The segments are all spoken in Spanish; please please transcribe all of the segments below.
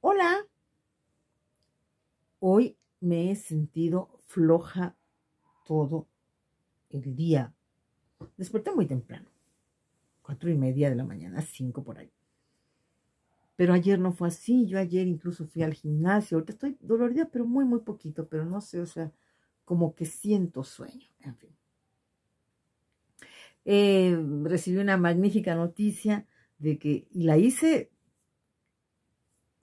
Hola. Hoy me he sentido floja todo el día. Desperté muy temprano, cuatro y media de la mañana, cinco por ahí. Pero ayer no fue así. Yo ayer incluso fui al gimnasio. Ahorita estoy dolorida, pero muy, muy poquito. Pero no sé, o sea, como que siento sueño. En fin. Eh, recibí una magnífica noticia de que, y la hice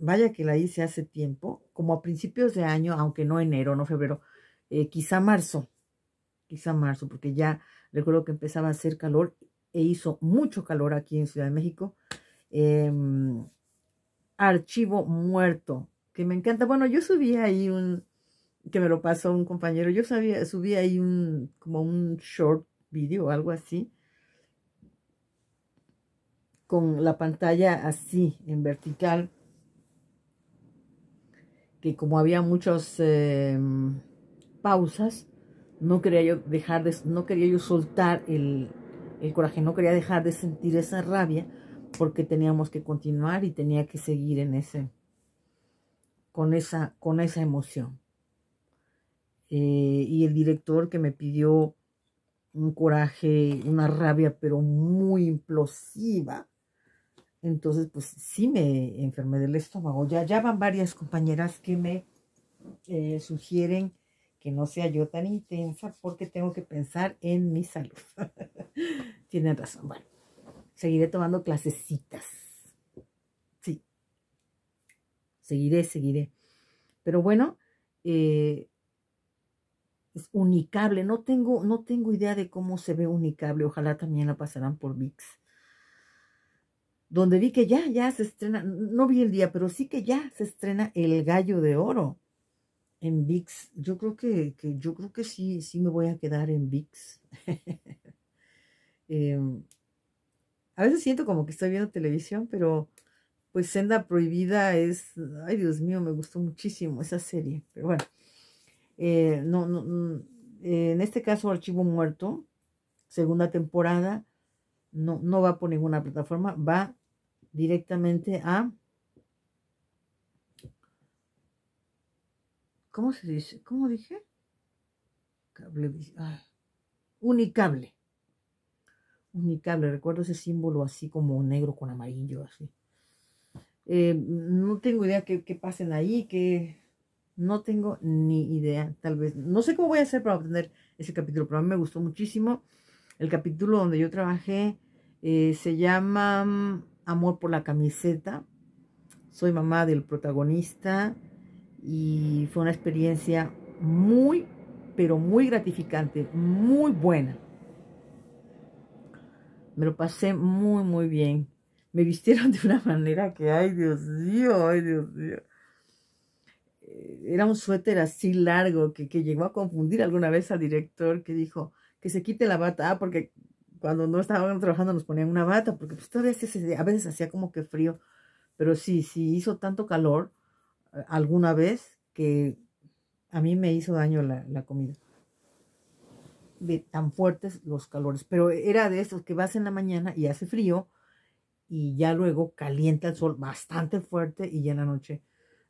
vaya que la hice hace tiempo, como a principios de año, aunque no enero, no febrero, eh, quizá marzo, quizá marzo, porque ya recuerdo que empezaba a hacer calor e hizo mucho calor aquí en Ciudad de México. Em, archivo muerto, que me encanta. Bueno, yo subí ahí un, que me lo pasó un compañero, yo sabía, subí ahí un, como un short video, algo así, con la pantalla así, en vertical, que como había muchas eh, pausas, no quería yo dejar de, no quería yo soltar el, coraje, no quería dejar de sentir esa rabia porque teníamos que continuar y tenía que seguir en ese, con esa, con esa emoción. Eh, y el director que me pidió un coraje, una rabia, pero muy implosiva, entonces, pues sí me enfermé del estómago. Ya, ya van varias compañeras que me eh, sugieren que no sea yo tan intensa porque tengo que pensar en mi salud. Tienen razón. Bueno, seguiré tomando clasecitas. Sí. Seguiré, seguiré. Pero bueno, eh, es unicable. No tengo, no tengo idea de cómo se ve unicable. Ojalá también la pasarán por VIX donde vi que ya, ya se estrena, no vi el día, pero sí que ya se estrena El Gallo de Oro en VIX. Yo creo que, yo creo que sí, sí me voy a quedar en VIX. Em, a veces siento como que estoy viendo televisión, pero pues Senda Prohibida es, ay Dios mío, me gustó muchísimo esa serie. Pero bueno, eh, no, no, mm, en este caso Archivo Muerto, segunda temporada, no, no va por ninguna plataforma, va directamente a... ¿Cómo se dice? ¿Cómo dije? Cable, ah, unicable. Unicable, recuerdo ese símbolo así como negro con amarillo, así. Eh, no tengo idea que, pasen ahí, que no tengo ni idea, tal vez. No sé cómo voy a hacer para obtener ese capítulo, pero a mí me gustó muchísimo. El capítulo donde yo trabajé eh, se llama mm, amor por la camiseta. Soy mamá del protagonista y fue una experiencia muy, pero muy gratificante, muy buena. Me lo pasé muy, muy bien. Me vistieron de una manera que, ay Dios mío, ay Dios mío. Eh, era un suéter así largo que, llegó a confundir alguna vez al director que dijo que se quite la bata, ah, porque cuando no estábamos trabajando nos ponían una bata, porque pues a veces hacía como que frío, pero sí, sí hizo tanto calor eh, alguna vez que a mí me hizo daño la, la comida. De tan fuertes los calores, pero era de esos que vas en la mañana y hace frío y ya luego calienta el sol bastante fuerte y ya en la noche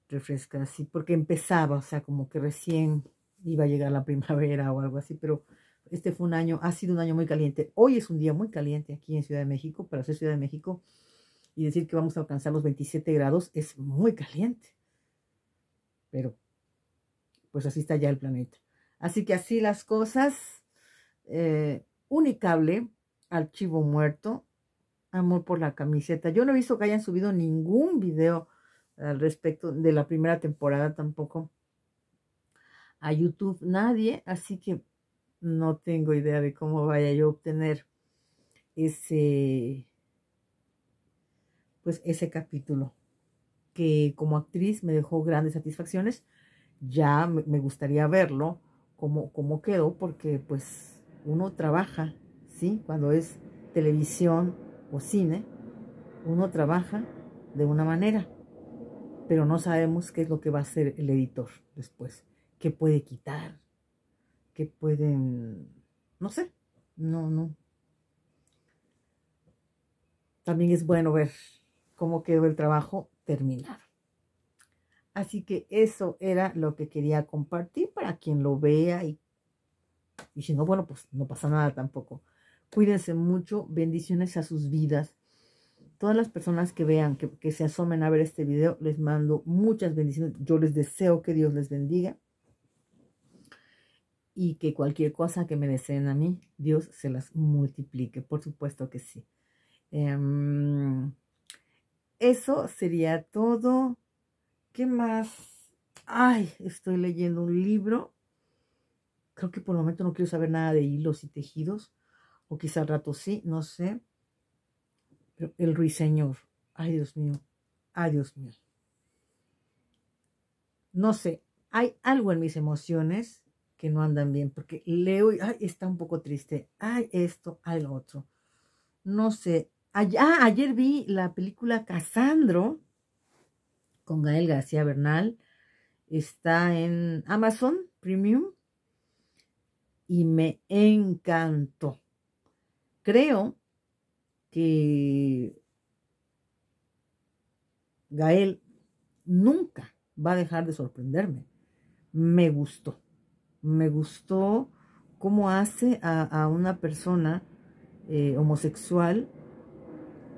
refresca así, porque empezaba, o sea, como que recién iba a llegar la primavera o algo así, pero este fue un año, ha sido un año muy caliente. Hoy es un día muy caliente aquí en Ciudad de México, para ser Ciudad de México y decir que vamos a alcanzar los 27 grados es muy caliente. Pero, pues así está ya el planeta. Así que así las cosas. Eh, unicable, archivo muerto, amor por la camiseta. Yo no he visto que hayan subido ningún video al respecto de la primera temporada tampoco a YouTube nadie, así que no tengo idea de cómo vaya yo a obtener ese pues ese capítulo que como actriz me dejó grandes satisfacciones ya me gustaría verlo como cómo quedó porque pues uno trabaja sí cuando es televisión o cine uno trabaja de una manera pero no sabemos qué es lo que va a hacer el editor después qué puede quitar que pueden, no sé, no, no. También es bueno ver cómo quedó el trabajo terminado. Así que eso era lo que quería compartir para quien lo vea y, y si no, bueno, pues no pasa nada tampoco. Cuídense mucho, bendiciones a sus vidas. Todas las personas que vean, que, que se asomen a ver este video, les mando muchas bendiciones. Yo les deseo que Dios les bendiga y que cualquier cosa que me deseen a mí, Dios se las multiplique, por supuesto que sí. Em, eso sería todo. ¿Qué más? Ay, estoy leyendo un libro. Creo que por el momento no quiero saber nada de hilos y tejidos. O quizá al rato sí, no sé. el ruiseñor. Ay, Dios mío. Ay, Dios mío. No sé. Hay algo en mis emociones no andan bien, porque leo y, está un poco triste, ay, esto, hay lo otro. No sé, ah, ayer vi la película Casandro con Gael García Bernal. Está en Amazon Premium y me encantó. Creo que Gael nunca va a dejar de sorprenderme. Me gustó me gustó cómo hace a, una persona eh, homosexual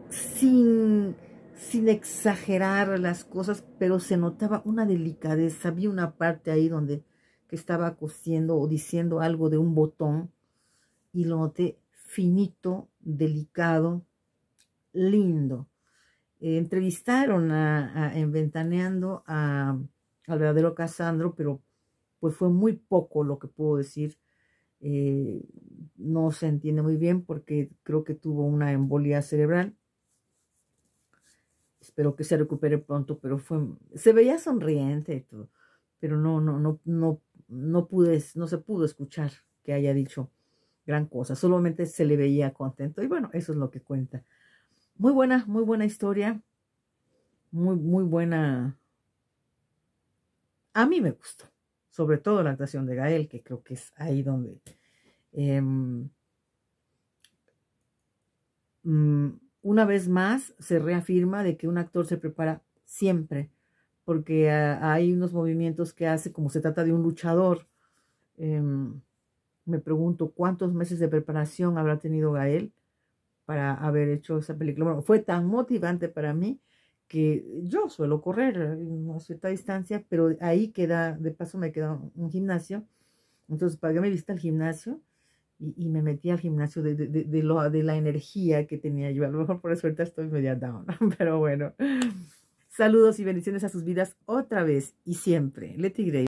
sin, sin exagerar las cosas, pero se notaba una delicadeza. había una parte ahí donde que estaba cosiendo o diciendo algo de un botón y lo noté finito, delicado, lindo. Eh, entrevistaron a, en Ventaneando a, al verdadero Casandro, pero pues fue muy poco lo que puedo decir. Eh, no se entiende muy bien porque creo que tuvo una embolia cerebral. Espero que se recupere pronto, pero fue se veía sonriente y todo, pero no no no no no pude no se pudo escuchar que haya dicho gran cosa, solamente se le veía contento y bueno, eso es lo que cuenta. Muy buena, muy buena historia. Muy muy buena. A mí me gustó sobre todo la actuación de Gael, que creo que es ahí donde em, mm, una vez más se reafirma de que un actor se prepara siempre, porque eh, hay unos movimientos que hace como se trata de un luchador. Em, me pregunto cuántos meses de preparación habrá tenido Gael para haber hecho esa película. Bueno, fue tan motivante para mí que yo suelo correr a cierta distancia, pero ahí queda, de paso me queda un gimnasio. Entonces pagué mi vista al gimnasio y, me metí al gimnasio de, lo, de la energía que tenía yo. A lo mejor por suerte estoy media down, pero bueno. Saludos y bendiciones a sus vidas otra vez y siempre. Leti Gray.